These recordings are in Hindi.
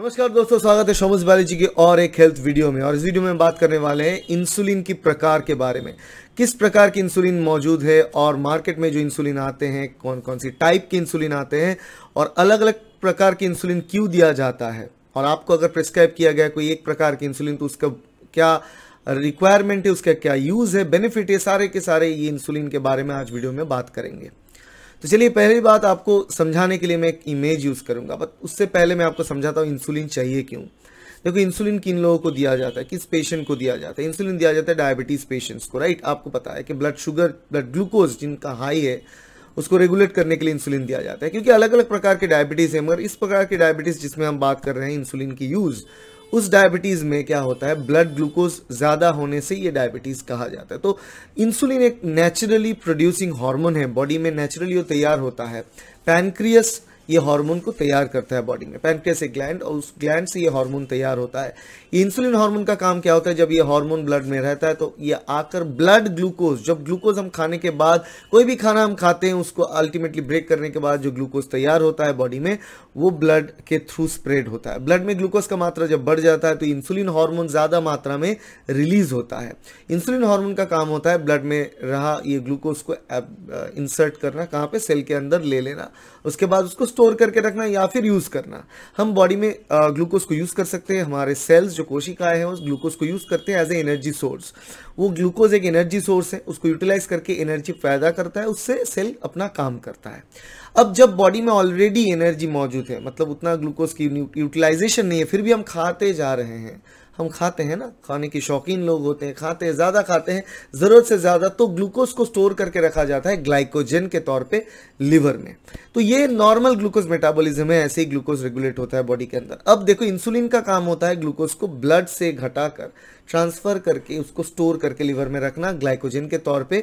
नमस्कार दोस्तों स्वागत है शोमस जी के और एक हेल्थ वीडियो में और इस वीडियो में बात करने वाले हैं इंसुलिन की प्रकार के बारे में किस प्रकार की इंसुलिन मौजूद है और मार्केट में जो इंसुलिन आते हैं कौन कौन सी टाइप के इंसुलिन आते हैं और अलग अलग प्रकार के इंसुलिन क्यों दिया जाता है और आपको अगर प्रिस्क्राइब किया गया कोई एक प्रकार की इंसुलिन तो उसका क्या रिक्वायरमेंट है उसका क्या यूज़ है बेनिफिट है सारे के सारे ये इंसुलिन के बारे में आज वीडियो में बात करेंगे तो चलिए पहली बात आपको समझाने के लिए मैं एक इमेज यूज़ करूँगा बट उससे पहले मैं आपको समझाता हूँ इंसुलिन चाहिए क्यों देखो इंसुलिन किन लोगों को दिया जाता है किस पेशेंट को दिया जाता है इंसुलिन दिया जाता है डायबिटीज़ पेशेंट्स को राइट आपको पता है कि ब्लड शुगर ब्लड ग्लूकोज जिनका हाई है उसको रेगुलेट करने के लिए इंसुलिन दिया जाता है क्योंकि अलग अलग प्रकार के डायबिटीज़ है मगर इस प्रकार के डायबिटीज़ जिसमें हम बात कर रहे हैं इंसुलिन की यूज़ उस डायबिटीज़ में क्या होता है ब्लड ग्लूकोज ज़्यादा होने से ये डायबिटीज़ कहा जाता है तो इंसुलिन एक नेचुरली प्रोड्यूसिंग हार्मोन है बॉडी में नेचुरली वो तैयार होता है पैनक्रियस ये हार्मोन को तैयार करता है बॉडी में पैंक्रियास एक ग्लैंड और उस ग्लैंड से ये हार्मोन तैयार होता है इंसुलिन हार्मोन का काम क्या होता है जब ये हार्मोन ब्लड में रहता है तो ये आकर ब्लड ग्लूकोज जब ग्लूकोज हम खाने के बाद कोई भी खाना हम खाते हैं उसको अल्टीमेटली ब्रेक करने के बाद जो ग्लूकोज तैयार होता है बॉडी में वो ब्लड के थ्रू स्प्रेड होता है ब्लड में ग्लूकोज का मात्रा जब बढ़ जाता है तो इंसुलिन हार्मोन ज़्यादा मात्रा में रिलीज होता है इंसुलिन हार्मोन का काम होता है ब्लड में रहा ये ग्लूकोज को इंसर्ट करना कहाँ पे सेल के अंदर ले लेना उसके बाद उसको स्टोर करके रखना या फिर यूज़ करना हम बॉडी में ग्लूकोज को यूज़ कर सकते हैं हमारे सेल्स जो कोशिकाएं हैं उस ग्लूकोज को यूज़ करते हैं एज ए एनर्जी सोर्स वो ग्लूकोज एक एनर्जी सोर्स है उसको यूटिलाइज करके एनर्जी पैदा करता है उससे सेल अपना काम करता है अब जब बॉडी में ऑलरेडी एनर्जी मौजूद है मतलब उतना ग्लूकोज की यूटिलाइजेशन नहीं है फिर भी हम खाते जा रहे हैं हम खाते हैं ना खाने के शौकीन लोग होते हैं खाते हैं ज़्यादा खाते हैं ज़रूरत से ज़्यादा तो ग्लूकोज को स्टोर करके रखा जाता है ग्लाइकोजन के तौर पे लिवर में तो ये नॉर्मल ग्लूकोज मेटाबॉलिज्म है ऐसे ही ग्लूकोज रेगुलेट होता है बॉडी के अंदर अब देखो इंसुलिन का काम होता है ग्लूकोज को ब्लड से घटाकर ट्रांसफर करके उसको स्टोर करके लीवर में रखना ग्लाइकोजन के तौर पर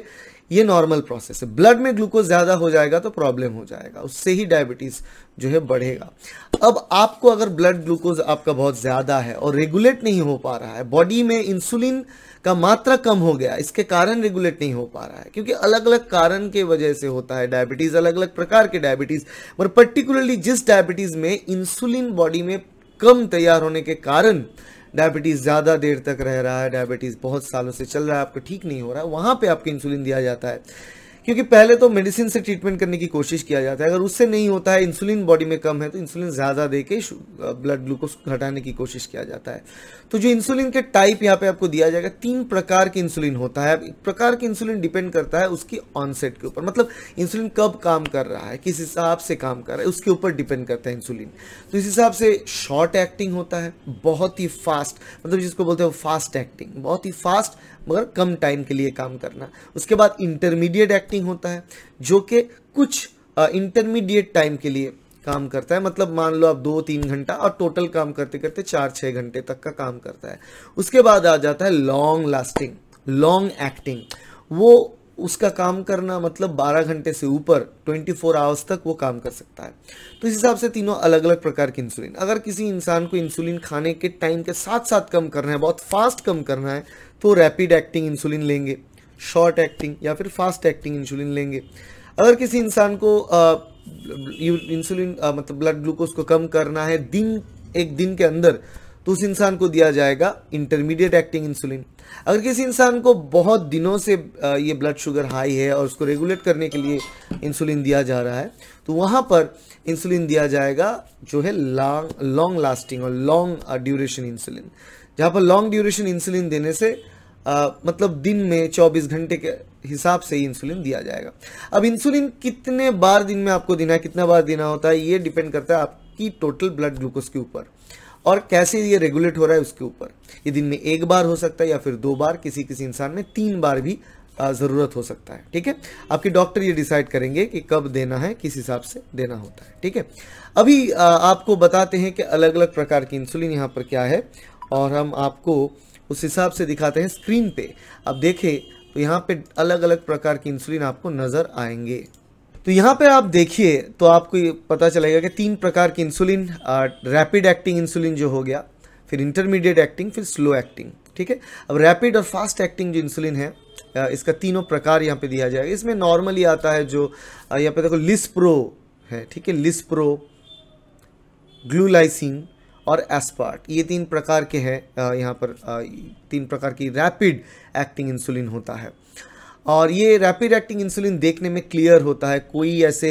ये नॉर्मल प्रोसेस है ब्लड में ग्लूकोज ज़्यादा हो जाएगा तो प्रॉब्लम हो जाएगा उससे ही डायबिटीज़ जो है बढ़ेगा अब आपको अगर ब्लड ग्लूकोज आपका बहुत ज़्यादा है और रेगुलेट नहीं हो पा रहा है बॉडी में इंसुलिन का मात्रा कम हो गया इसके कारण रेगुलेट नहीं हो पा रहा है क्योंकि अलग अलग कारण के वजह से होता है डायबिटीज़ अलग अलग प्रकार के डायबिटीज़ पर पर्टिकुलरली जिस डायबिटीज़ में इंसुलिन बॉडी में कम तैयार होने के कारण डायबिटीज़ ज़्यादा देर तक रह रहा है डायबिटीज़ बहुत सालों से चल रहा है आपको ठीक नहीं हो रहा है वहाँ पर आपको इंसुलिन दिया जाता है क्योंकि पहले तो मेडिसिन से ट्रीटमेंट करने की कोशिश किया जाता है अगर उससे नहीं होता है इंसुलिन बॉडी में कम है तो इंसुलिन ज़्यादा दे के ब्लड ग्लूकोज घटाने की कोशिश किया जाता है तो जो इंसुलिन के टाइप यहाँ पे आपको दिया जाएगा तीन प्रकार के इंसुलिन होता है एक प्रकार के इंसुलिन डिपेंड करता है उसकी ऑनसेट के ऊपर मतलब इंसुलिन कब काम कर रहा है किस हिसाब से काम कर रहा है उसके ऊपर डिपेंड करता है इंसुलिन तो इस हिसाब से शॉर्ट एक्टिंग होता है बहुत ही फास्ट मतलब जिसको बोलते हैं फास्ट एक्टिंग बहुत ही फास्ट मगर कम टाइम के लिए काम करना उसके बाद इंटरमीडिएट एक्टिंग फास्टिंग होता है जो कि कुछ इंटरमीडिएट टाइम के लिए काम करता है मतलब मान लो आप दो तीन घंटा और टोटल काम करते करते चार छः घंटे तक का काम करता है उसके बाद आ जाता है लॉन्ग लास्टिंग लॉन्ग एक्टिंग वो उसका काम करना मतलब 12 घंटे से ऊपर 24 फोर आवर्स तक वो काम कर सकता है तो इस हिसाब से तीनों अलग अलग प्रकार की इंसुलिन अगर किसी इंसान को इंसुलिन खाने के टाइम के साथ साथ कम करना है बहुत फास्ट कम करना है तो रैपिड एक्टिंग इंसुलिन लेंगे शॉर्ट एक्टिंग या फिर फास्ट एक्टिंग इंसुलिन लेंगे अगर किसी इंसान को इंसुलिन मतलब ब्लड ग्लूकोज को कम करना है दिन एक दिन के अंदर तो उस इंसान को दिया जाएगा इंटरमीडिएट एक्टिंग इंसुलिन अगर किसी इंसान को बहुत दिनों से ये ब्लड शुगर हाई है और उसको रेगुलेट करने के लिए इंसुलिन दिया जा रहा है तो वहाँ पर इंसुलिन दिया जाएगा जो है लॉन्ग लॉन्ग लास्टिंग और लॉन्ग ड्यूरेशन इंसुलिन जहाँ पर लॉन्ग ड्यूरेशन इंसुलिन देने से आ, मतलब दिन में 24 घंटे के हिसाब से ही इंसुलिन दिया जाएगा अब इंसुलिन कितने बार दिन में आपको देना है कितना बार देना होता है ये डिपेंड करता है आपकी टोटल ब्लड ग्लूकोज के ऊपर और कैसे ये रेगुलेट हो रहा है उसके ऊपर ये दिन में एक बार हो सकता है या फिर दो बार किसी किसी इंसान में तीन बार भी ज़रूरत हो सकता है ठीक है आपके डॉक्टर ये डिसाइड करेंगे कि कब देना है किस हिसाब से देना होता है ठीक है अभी आपको बताते हैं कि अलग अलग प्रकार की इंसुलिन यहाँ पर क्या है और हम आपको उस हिसाब से दिखाते हैं स्क्रीन पे अब देखें तो यहाँ पे अलग अलग प्रकार की इंसुलिन आपको नज़र आएंगे तो यहाँ पे आप देखिए तो आपको ये पता चलेगा कि तीन प्रकार की इंसुलिन रैपिड एक्टिंग इंसुलिन जो हो गया फिर इंटरमीडिएट एक्टिंग फिर स्लो एक्टिंग ठीक है अब रैपिड और फास्ट एक्टिंग जो इंसुलिन है इसका तीनों प्रकार यहाँ पे दिया जाएगा इसमें नॉर्मली आता है जो यहाँ पे देखो लिस्प्रो है ठीक है लिस्प्रो ग्लूलाइसिन और एस्पार्ट ये तीन प्रकार के हैं यहाँ पर तीन प्रकार की रैपिड एक्टिंग इंसुलिन होता है और ये रैपिड एक्टिंग इंसुलिन देखने में क्लियर होता है कोई ऐसे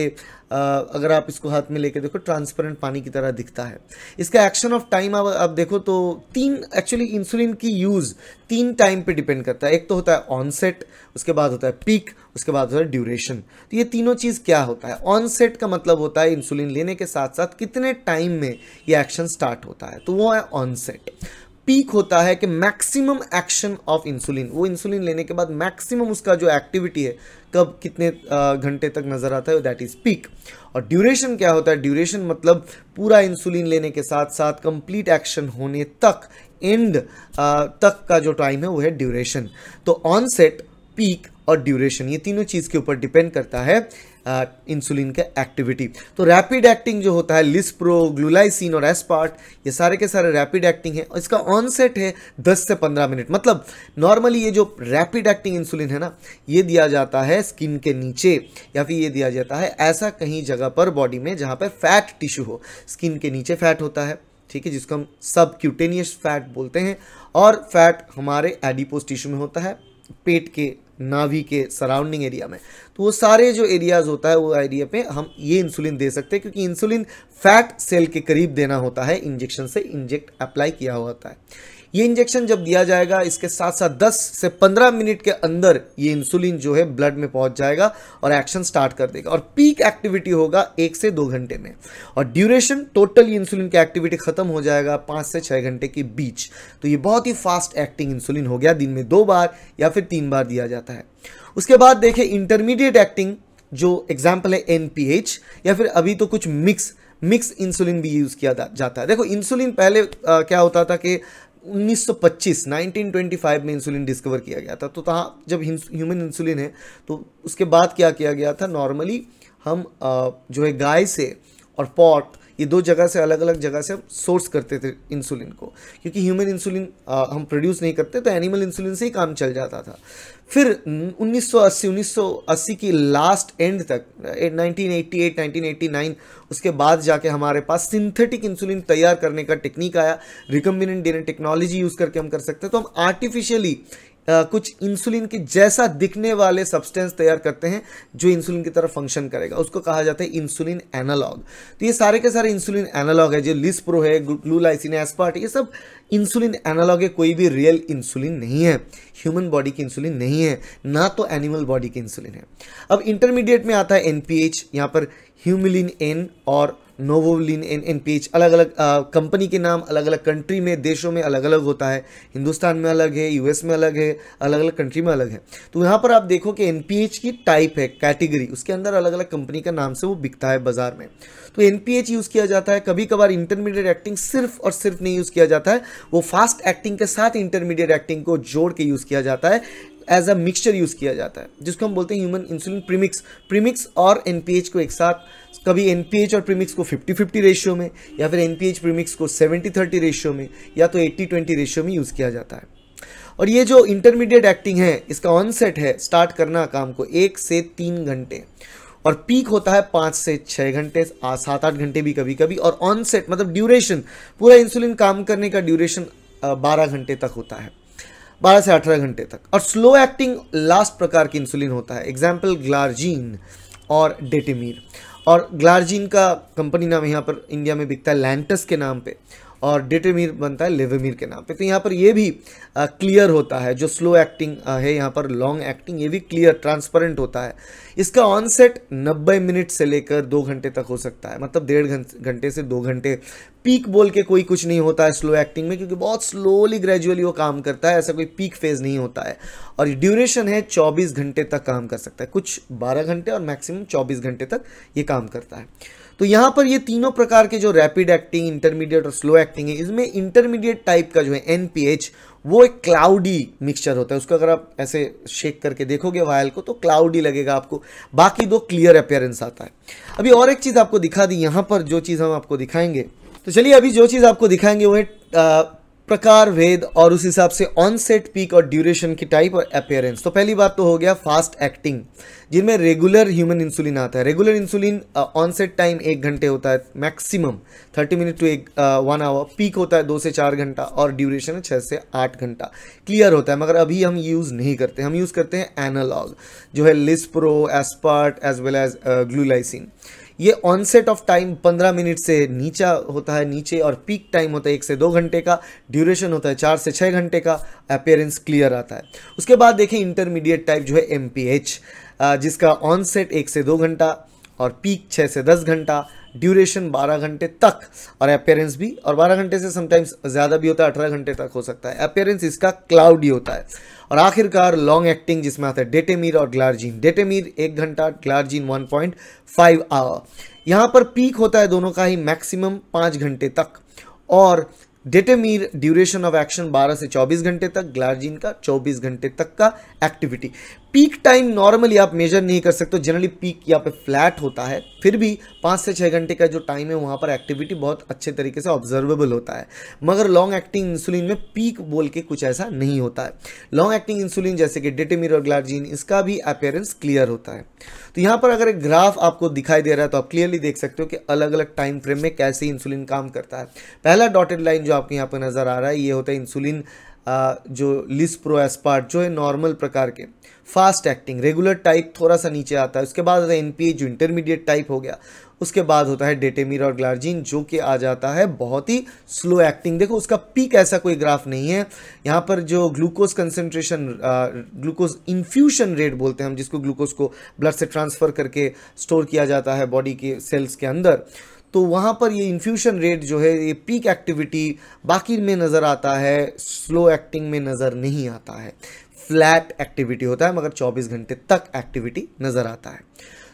आ, अगर आप इसको हाथ में लेके देखो ट्रांसपेरेंट पानी की तरह दिखता है इसका एक्शन ऑफ टाइम आप, आप देखो तो तीन एक्चुअली इंसुलिन की यूज़ तीन टाइम पे डिपेंड करता है एक तो होता है ऑनसेट उसके बाद होता है पीक उसके बाद होता है ड्यूरेशन तो ये तीनों चीज़ क्या होता है ऑनसेट का मतलब होता है इंसुलिन लेने के साथ साथ कितने टाइम में ये एक्शन स्टार्ट होता है तो वो है ऑनसेट पीक होता है कि मैक्सिमम एक्शन ऑफ इंसुलिन वो इंसुलिन लेने के बाद मैक्सिमम उसका जो एक्टिविटी है कब कितने घंटे तक नज़र आता है दैट इज़ पीक और ड्यूरेशन क्या होता है ड्यूरेशन मतलब पूरा इंसुलिन लेने के साथ साथ कंप्लीट एक्शन होने तक एंड तक का जो टाइम है वो है ड्यूरेशन तो ऑनसेट पीक और ड्यूरेशन ये तीनों चीज़ के ऊपर डिपेंड करता है इंसुलिन का एक्टिविटी तो रैपिड एक्टिंग जो होता है लिस्प्रो ग्लूलाइसिन और एसपार्ट ये सारे के सारे रैपिड एक्टिंग है और इसका ऑनसेट है 10 से 15 मिनट मतलब नॉर्मली ये जो रैपिड एक्टिंग इंसुलिन है ना ये दिया जाता है स्किन के नीचे या फिर ये दिया जाता है ऐसा कहीं जगह पर बॉडी में जहाँ पर फैट टिश्यू हो स्किन के नीचे फैट होता है ठीक है जिसको हम सब क्यूटेनियस फैट बोलते हैं और फैट हमारे एडिपोज टिश्यू में होता है पेट के नाभि के सराउंडिंग एरिया में तो वो सारे जो एरियाज़ होता है वो एरिया पे हम ये इंसुलिन दे सकते हैं क्योंकि इंसुलिन फैट सेल के करीब देना होता है इंजेक्शन से इंजेक्ट अप्लाई किया होता है ये इंजेक्शन जब दिया जाएगा इसके साथ साथ 10 से 15 मिनट के अंदर ये इंसुलिन जो है ब्लड में पहुंच जाएगा और एक्शन स्टार्ट कर देगा और पीक एक्टिविटी होगा एक से दो घंटे में और ड्यूरेशन टोटल इंसुलिन की एक्टिविटी खत्म हो जाएगा पाँच से छः घंटे के बीच तो ये बहुत ही फास्ट एक्टिंग इंसुलिन हो गया दिन में दो बार या फिर तीन बार दिया जाता है उसके बाद देखें इंटरमीडिएट एक्टिंग जो एग्जाम्पल है एन या फिर अभी तो कुछ मिक्स मिक्स इंसुलिन भी यूज़ किया जाता है देखो इंसुलिन पहले आ, क्या होता था कि 1925 1925 में इंसुलिन डिस्कवर किया गया था तो तहाँ जब ह्यूमन इंसुलिन है तो उसके बाद क्या किया गया था नॉर्मली हम जो है गाय से और पॉट ये दो जगह से अलग अलग जगह से हम सोर्स करते थे इंसुलिन को क्योंकि ह्यूमन इंसुलिन हम प्रोड्यूस नहीं करते तो एनिमल इंसुलिन से ही काम चल जाता था फिर 1980 1980 की लास्ट एंड तक 1988 1989 उसके बाद जाके हमारे पास सिंथेटिक इंसुलिन तैयार करने का टेक्निक आया रिकम्बिनेंट डीएनए टेक्नोलॉजी यूज़ करके हम कर सकते हैं तो हम आर्टिफिशियली आ, कुछ इंसुलिन के जैसा दिखने वाले सब्सटेंस तैयार करते हैं जो इंसुलिन की तरह फंक्शन करेगा उसको कहा जाता है इंसुलिन एनालॉग तो ये सारे के सारे इंसुलिन एनालॉग है जो लिस्प्रो है ग्लूलाइसिन एसपार्ट ये सब इंसुलिन एनालॉग है कोई भी रियल इंसुलिन नहीं है ह्यूमन बॉडी की इंसुलिन नहीं है ना तो एनिमल बॉडी की इंसुलिन है अब इंटरमीडिएट में आता है एन पी यहाँ पर ह्यूमिलिन एन और Novolin N N P H अलग अलग कंपनी के नाम अलग अलग कंट्री में देशों में अलग अलग होता है हिंदुस्तान में अलग है यूएस में अलग है अलग अलग कंट्री में अलग है तो यहाँ पर आप देखो कि एन पी एच की टाइप है कैटेगरी उसके अंदर अलग अलग कंपनी का नाम से वो बिकता है बाजार में तो एन पी एच यूज़ किया जाता है कभी कभार इंटरमीडिएट एक्टिंग सिर्फ और सिर्फ नहीं यूज़ किया जाता है वो फास्ट एक्टिंग के साथ इंटरमीडिएट एक्टिंग को जोड़ के यूज़ किया जाता है एज अ मिक्सचर यूज़ किया जाता है जिसको हम बोलते हैं ह्यूमन इंसुलिन प्रीमिक्स प्रीमिक्स और एन को एक साथ कभी एन और प्रीमिक्स को 50 50 रेशियो में या फिर एन प्रीमिक्स को 70 30 रेशियो में या तो 80 20 रेशियो में यूज़ किया जाता है और ये जो इंटरमीडिएट एक्टिंग है इसका ऑनसेट है स्टार्ट करना काम को एक से तीन घंटे और पीक होता है पाँच से छः घंटे सात आठ घंटे भी कभी कभी और ऑनसेट मतलब ड्यूरेशन पूरा इंसुलिन काम करने का ड्यूरेशन बारह घंटे तक होता है बारह से अठारह घंटे तक और स्लो एक्टिंग लास्ट प्रकार की इंसुलिन होता है एग्जाम्पल ग्लार्जीन और डेटेमिर और ग्लार्जिन का कंपनी नाम यहाँ पर इंडिया में बिकता है लैंटस के नाम पे और डेटेमिर बनता है लेवेमिर के नाम पे तो यहाँ पर ये भी क्लियर होता है जो स्लो एक्टिंग है यहाँ पर लॉन्ग एक्टिंग ये भी क्लियर ट्रांसपेरेंट होता है इसका ऑनसेट 90 मिनट से लेकर दो घंटे तक हो सकता है मतलब डेढ़ घंटे से दो घंटे पीक बोल के कोई कुछ नहीं होता है स्लो एक्टिंग में क्योंकि बहुत स्लोली ग्रेजुअली वो काम करता है ऐसा कोई पीक फेज नहीं होता है और ड्यूरेशन है 24 घंटे तक काम कर सकता है कुछ 12 घंटे और मैक्सिमम 24 घंटे तक ये काम करता है तो यहाँ पर ये तीनों प्रकार के जो रैपिड एक्टिंग इंटरमीडिएट और स्लो एक्टिंग है इसमें इंटरमीडिएट टाइप का जो है एनपीएच वो एक क्लाउडी मिक्सचर होता है उसको अगर आप ऐसे शेक करके देखोगे वायल को तो क्लाउडी लगेगा आपको बाकी दो क्लियर अपेयरेंस आता है अभी और एक चीज़ आपको दिखा दी यहाँ पर जो चीज़ हम आपको दिखाएंगे तो चलिए अभी जो चीज़ आपको दिखाएंगे वो है प्रकार भेद और उस हिसाब से ऑन सेट पीक और ड्यूरेशन की टाइप और अपेयरेंस तो पहली बात तो हो गया फास्ट एक्टिंग जिनमें रेगुलर ह्यूमन इंसुलिन आता है regular insulin onset time एक घंटे होता है मैक्सिमम थर्टी मिनट टू एक वन आवर पीक होता है दो से चार घंटा और ड्यूरेशन है छः से आठ घंटा क्लियर होता है मगर अभी हम यूज़ नहीं करते हम यूज़ करते हैं एनालॉग जो है lispro aspart as well as glulisine ये ऑनसेट ऑफ टाइम पंद्रह मिनट से नीचा होता है नीचे और पीक टाइम होता है एक से दो घंटे का ड्यूरेशन होता है चार से छः घंटे का अपेयरेंस क्लियर आता है उसके बाद देखें इंटरमीडिएट टाइप जो है एम जिसका ऑनसेट एक से दो घंटा और पीक छः से दस घंटा ड्यूरेशन 12 घंटे तक और अपेयरेंस भी और 12 घंटे से समटाइम्स ज़्यादा भी होता है अठारह घंटे तक हो सकता है अपेयरेंस इसका क्लाउडी होता है और आखिरकार लॉन्ग एक्टिंग जिसमें आता है डेटेमीर और ग्लार्जिन डेटेमीर एक घंटा ग्लार्जिन 1.5 आवर यहाँ पर पीक होता है दोनों का ही मैक्सिमम पाँच घंटे तक और डेटेमीर ड्यूरेशन ऑफ एक्शन 12 से 24 घंटे तक ग्लार्जिन का 24 घंटे तक का एक्टिविटी पीक टाइम नॉर्मली आप मेजर नहीं कर सकते जनरली पीक यहाँ पे फ्लैट होता है फिर भी पाँच से छः घंटे का जो टाइम है वहाँ पर एक्टिविटी बहुत अच्छे तरीके से ऑब्जर्वेबल होता है मगर लॉन्ग एक्टिंग इंसुलिन में पीक बोल के कुछ ऐसा नहीं होता है लॉन्ग एक्टिंग इंसुलिन जैसे कि ग्लार्जिन इसका भी अपेयरेंस क्लियर होता है तो यहाँ पर अगर एक ग्राफ आपको दिखाई दे रहा है तो आप क्लियरली देख सकते हो कि अलग अलग टाइम फ्रेम में कैसे इंसुलिन काम करता है पहला डॉटेड लाइन जो आपको यहाँ पर नज़र आ रहा है ये होता है इंसुलिन जो लिस एस्पार्ट जो है नॉर्मल प्रकार के फास्ट एक्टिंग रेगुलर टाइप थोड़ा सा नीचे आता है उसके बाद आता है एन जो इंटरमीडिएट टाइप हो गया उसके बाद होता है डेटेमिर और ग्लार्जिन जो कि आ जाता है बहुत ही स्लो एक्टिंग देखो उसका पीक ऐसा कोई ग्राफ नहीं है यहाँ पर जो glucose concentration glucose infusion rate बोलते हैं हम जिसको ग्लूकोज को ब्लड से ट्रांसफ़र करके स्टोर किया जाता है बॉडी के सेल्स के अंदर तो वहाँ पर ये इन्फ्यूशन रेट जो है ये पीक एक्टिविटी बाकी में नज़र आता है स्लो एक्टिंग में नज़र नहीं आता है फ्लैट एक्टिविटी होता है मगर 24 घंटे तक एक्टिविटी नज़र आता है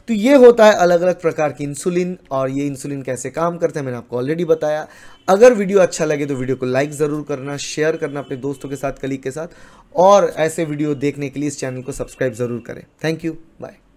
तो ये होता है अलग अलग प्रकार की इंसुलिन और ये इंसुलिन कैसे काम करते हैं मैंने आपको ऑलरेडी बताया अगर वीडियो अच्छा लगे तो वीडियो को लाइक ज़रूर करना शेयर करना अपने दोस्तों के साथ कलीग के साथ और ऐसे वीडियो देखने के लिए इस चैनल को सब्सक्राइब ज़रूर करें थैंक यू बाय